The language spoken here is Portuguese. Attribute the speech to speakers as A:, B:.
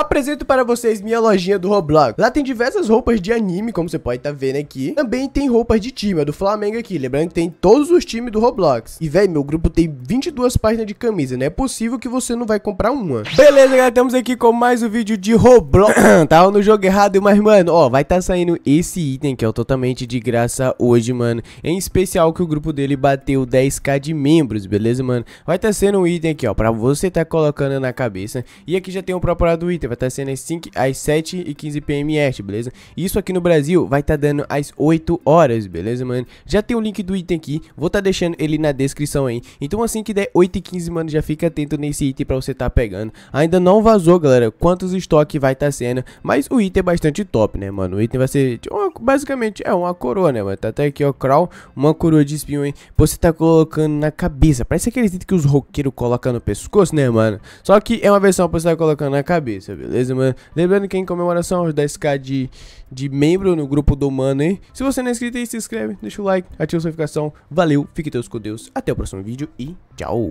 A: Apresento para vocês minha lojinha do Roblox. Lá tem diversas roupas de anime, como você pode estar tá vendo aqui. Também tem roupas de time, é do Flamengo aqui. Lembrando que tem todos os times do Roblox. E, velho, meu grupo tem 22 páginas de camisa. Não é possível que você não vai comprar uma. Beleza, galera. Estamos aqui com mais um vídeo de Roblox. Tava tá no jogo errado, mas, mano, ó, vai estar tá saindo esse item que é totalmente de graça hoje, mano. Em especial que o grupo dele bateu 10k de membros, beleza, mano? Vai estar tá sendo um item aqui, ó, pra você tá colocando na cabeça. E aqui já tem o um próprio do item vai estar sendo às, 5, às 7 e 15 pm beleza? Isso aqui no Brasil vai estar dando às 8 horas, beleza, mano? Já tem o link do item aqui, vou estar tá deixando ele na descrição aí. Então assim que der 8 e 15, mano, já fica atento nesse item pra você tá pegando. Ainda não vazou, galera, quantos estoque vai estar tá sendo, mas o item é bastante top, né, mano? O item vai ser tipo, uma basicamente, é uma coroa, né, mano? Tá até aqui, ó, crawl, uma coroa de espinho, hein? Você tá colocando na cabeça. Parece aquele dito que os roqueiros colocam no pescoço, né, mano? Só que é uma versão pra você tá colocando na cabeça, beleza, mano? Lembrando que em comemoração aos 10k de, de membro no grupo do Mano, hein? Se você não é inscrito aí, se inscreve, deixa o like, ativa a notificação. Valeu, fique Deus com Deus. Até o próximo vídeo e tchau!